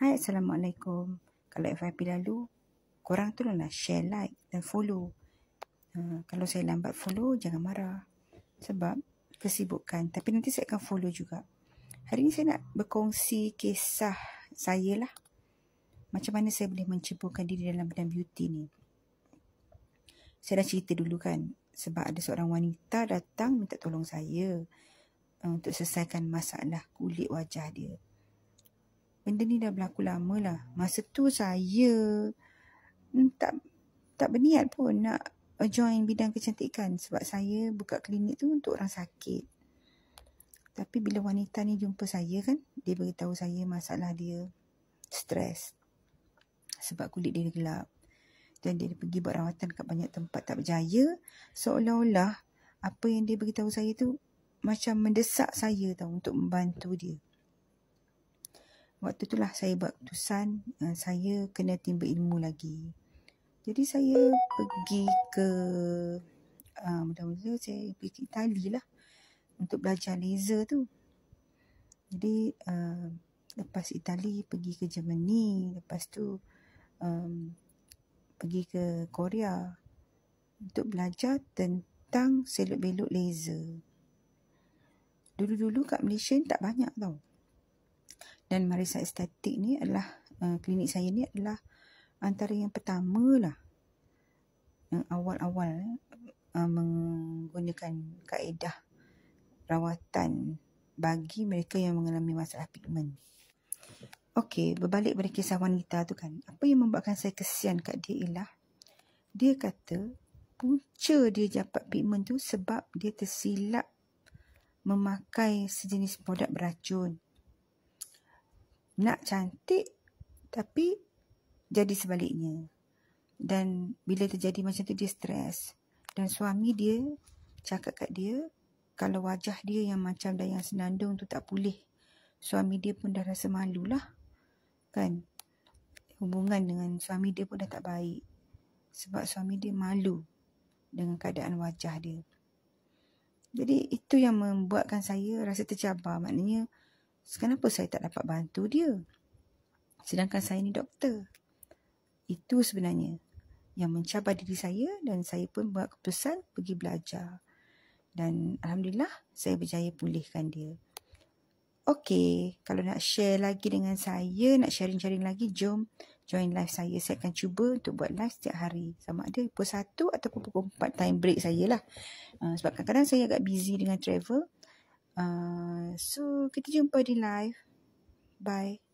Hai Assalamualaikum Kalau FYP lalu Korang tolonglah share like dan follow uh, Kalau saya lambat follow Jangan marah Sebab kesibukan Tapi nanti saya akan follow juga Hari ini saya nak berkongsi kisah saya lah Macam mana saya boleh menceburkan diri dalam bidang beauty ni Saya dah cerita dulu kan Sebab ada seorang wanita datang minta tolong saya eh, Untuk selesaikan masalah kulit wajah dia benda ni dah berlaku lama lah. Masa tu saya hmm, tak tak berniat pun nak uh, join bidang kecantikan sebab saya buka klinik tu untuk orang sakit. Tapi bila wanita ni jumpa saya kan, dia beritahu saya masalah dia stres sebab kulit dia gelap. Dan dia pergi buat rawatan kat banyak tempat tak berjaya. Seolah-olah apa yang dia beritahu saya tu macam mendesak saya tau untuk membantu dia waktu tu lah saya buat keputusan uh, saya kena timba ilmu lagi. Jadi saya pergi ke uh, ah, mula saya pergi ke Itali lah untuk belajar laser tu. Jadi uh, lepas Itali pergi ke Germany, lepas tu um, pergi ke Korea untuk belajar tentang selok-belok laser. Dulu-dulu kat Malaysia tak banyak tau dan Marisa Estetik ni adalah uh, klinik saya ni adalah antara yang pertama lah yang awal-awal uh, menggunakan kaedah rawatan bagi mereka yang mengalami masalah pigmen. Okey, berbalik pada kisah wanita tu kan. Apa yang membuatkan saya kesian kat dia ialah dia kata punca dia dapat pigmen tu sebab dia tersilap memakai sejenis produk beracun nak cantik tapi jadi sebaliknya. Dan bila terjadi macam tu dia stres. Dan suami dia cakap kat dia kalau wajah dia yang macam dah yang senandung tu tak pulih. Suami dia pun dah rasa malu lah Kan? Hubungan dengan suami dia pun dah tak baik. Sebab suami dia malu dengan keadaan wajah dia. Jadi itu yang membuatkan saya rasa tercabar. Maknanya kenapa saya tak dapat bantu dia? Sedangkan saya ni doktor. Itu sebenarnya yang mencabar diri saya dan saya pun buat keputusan pergi belajar. Dan Alhamdulillah saya berjaya pulihkan dia. Okey, kalau nak share lagi dengan saya, nak sharing-sharing lagi, jom join live saya. Saya akan cuba untuk buat live setiap hari. Sama ada pukul 1 ataupun pukul 4 time break saya lah. Uh, sebab kadang-kadang saya agak busy dengan travel. Ah, so kita jumpa di live bye